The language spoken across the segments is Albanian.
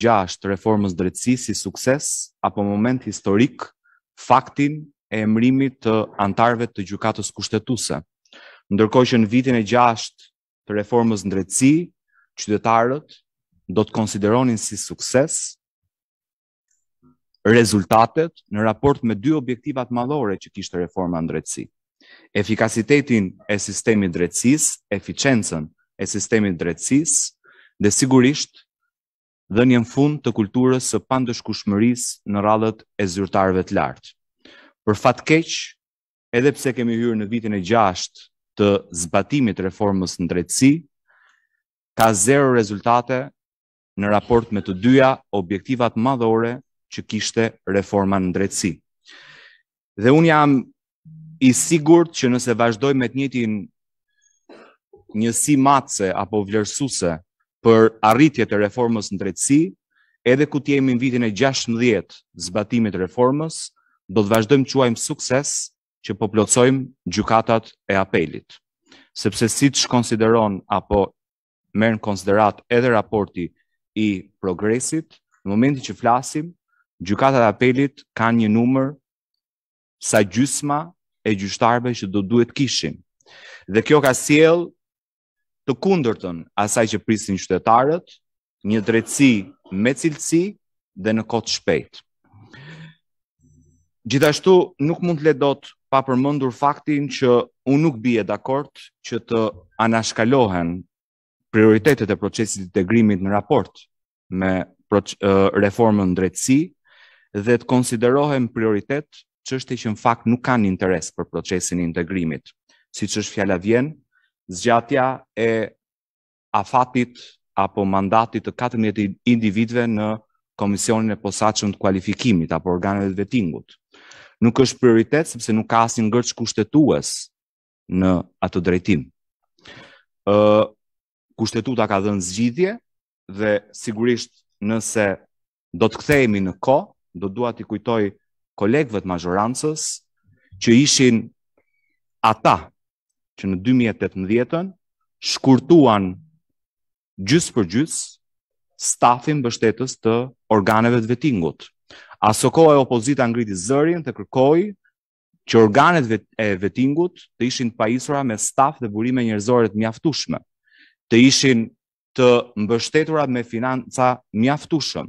gjashtë reformës drejtësi si sukses apo moment historik faktin e emrimit të antarëve të gjykatës kushtetuese. Ndërkohë që në vitin e gjasht të reformës drejtësi, qytetarët do të konsideronin si sukses rezultatet në raport me dy objektivat madhore që kishte reforma në drejtësi, efikasitetin e sistemit drejtësisë, eficiencën e sistemit drejtësisë dhe sigurisht dhënien fund të kulturës së kushmëris në rradhët e zyrtarëve të lartë. Për fat keq, edhe pse kemi hyrë në vitin e 6 të zbatimit të reformës në drejtësi, ka zero rezultate në raport me të dyja objektivat madhore që kishte reforma në drejtësi. Dhe unë jam i sigurt që nëse vazhdoj me të njëjtin njësi matëse apo vlerësuse për arritje të reformës në drejtësi, edhe ku t'jemi në vitin e 16 zbatimit reformës, do të vazhdojmë quajmë sukses që po plocojmë gjukatat e apelit. Sepse si të shkonsideron apo mërën konsiderat edhe raporti i progresit, në momenti që flasim, gjukatat e apelit ka një numër sa gjysma e gjyshtarbe që do duhet kishim. Dhe kjo ka siel të kundërtën asaj që prisin qytetarët, një drejtësi me cilësi dhe në kohë të shpejtë. Gjithashtu nuk mund të le dot pa përmendur faktin që unë nuk bie dakord që të anashkalohen prioritetet e procesit të integrimit në raport me reformën në drejtësi dhe të konsiderohen prioritet çështje që në fakt nuk kanë interes për procesin e integrimit, siç është fjala vjen zgjatja e afatit apo mandatit të 14 individve në Komisionin e Posaqën të Kualifikimit apo organeve të vetingut. Nuk është prioritet sepse nuk ka asin ngërç kushtetues në atë drejtim. kushtetuta ka dhenë zgjidhje dhe sigurisht nëse do të kthejemi në ko, do duat i kujtoj kolegëve të mazhorancës që ishin ata që në 2018-ën shkurtuan gjysë për gjysë stafin bështetës të organeve të vetingut. Aso kohë e opozita ngriti zërin të kërkoj që organet e vetingut të ishin pajisura me staf dhe burime njërzoret mjaftushme, të ishin të mbështetura me financa mjaftushëm.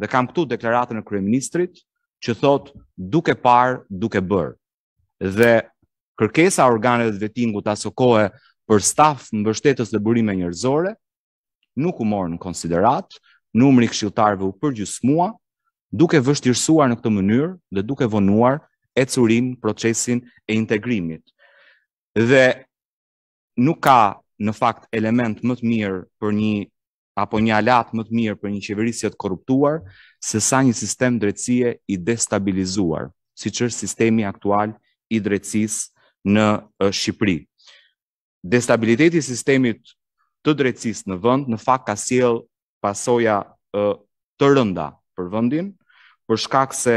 Dhe kam këtu deklaratën e kreministrit që thot duke par, duke bërë. Dhe kërkesa organeve të vettingut aso kohe për staf në bështetës dhe burime njërzore, nuk u morë në konsiderat, numri këshiltarve u përgjus mua, duke vështirësuar në këtë mënyrë dhe duke vonuar e curim procesin e integrimit. Dhe nuk ka në fakt element më të mirë për një, apo një alat më të mirë për një qeverisjet korruptuar, se sa një sistem drejtësie i destabilizuar, si qërë sistemi aktual i drecisë, në Shqipëri. Destabiliteti i sistemit të drejtësisë në vend në fakt ka sjell pasoja të rënda për vendin, për shkak se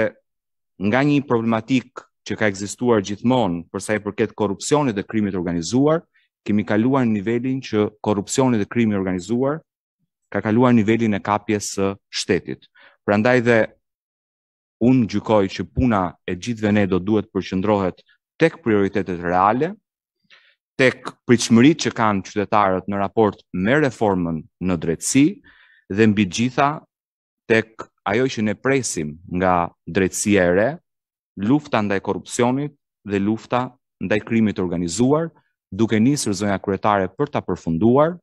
nga një problematik që ka ekzistuar gjithmonë, përsa i përket korrupsionit dhe krimit të organizuar, kemi kaluar nivelin që korrupsioni dhe krimi i organizuar ka kaluar nivelin e kapjes së shtetit. Prandaj dhe un gjykoj që puna e gjithve ne do duhet përqëndrohet tek prioritetet reale, tek pritshmëritë që kanë qytetarët në raport me reformën në drejtësi dhe mbi gjitha tek ajo që ne presim nga drejtësia e re, lufta ndaj korrupsionit dhe lufta ndaj krimit të organizuar, duke nisur zonja kryetare për ta përfunduar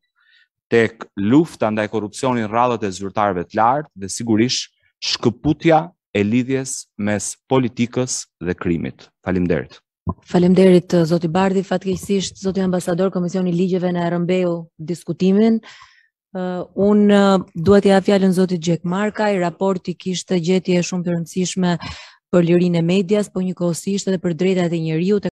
tek lufta ndaj korrupsionit rradhët e zyrtarëve të lartë dhe sigurisht shkëputja e lidhjes mes politikës dhe krimit. Faleminderit. Falemderit eh, Zoti Bardi, fatkeqësisht Zoti Ambasador Komisioni Ligjeve në Erëmbeu diskutimin. Uh, eh, unë uh, eh, duhet ja fjallën Zotit Gjek Marka, i raporti kishtë gjetje shumë përëndësishme për lirin e medias, po një kohësisht edhe për drejta e njëriut,